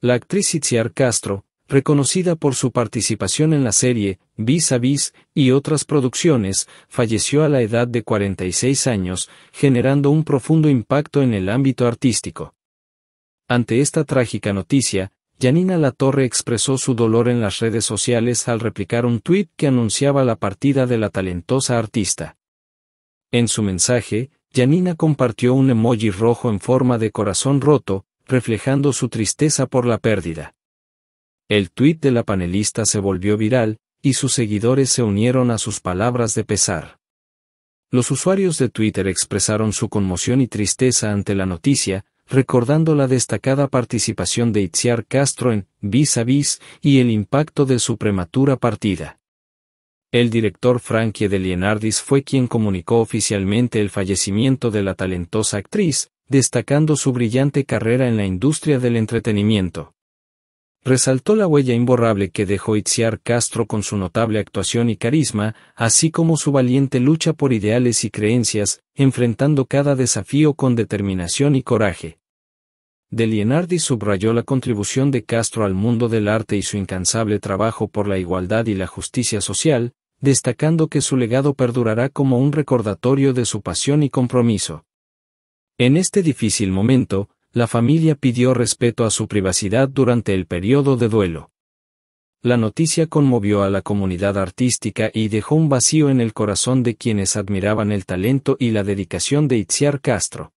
La actriz Itziar Castro, reconocida por su participación en la serie Vis a Vis y otras producciones, falleció a la edad de 46 años, generando un profundo impacto en el ámbito artístico. Ante esta trágica noticia, Janina Latorre expresó su dolor en las redes sociales al replicar un tuit que anunciaba la partida de la talentosa artista. En su mensaje, Janina compartió un emoji rojo en forma de corazón roto, reflejando su tristeza por la pérdida. El tuit de la panelista se volvió viral, y sus seguidores se unieron a sus palabras de pesar. Los usuarios de Twitter expresaron su conmoción y tristeza ante la noticia, recordando la destacada participación de Itziar Castro en Vis a Vis y el impacto de su prematura partida. El director Frankie de Lienardis fue quien comunicó oficialmente el fallecimiento de la talentosa actriz, destacando su brillante carrera en la industria del entretenimiento. Resaltó la huella imborrable que dejó Itziar Castro con su notable actuación y carisma, así como su valiente lucha por ideales y creencias, enfrentando cada desafío con determinación y coraje. De Lienardi subrayó la contribución de Castro al mundo del arte y su incansable trabajo por la igualdad y la justicia social, destacando que su legado perdurará como un recordatorio de su pasión y compromiso. En este difícil momento, la familia pidió respeto a su privacidad durante el periodo de duelo. La noticia conmovió a la comunidad artística y dejó un vacío en el corazón de quienes admiraban el talento y la dedicación de Itziar Castro.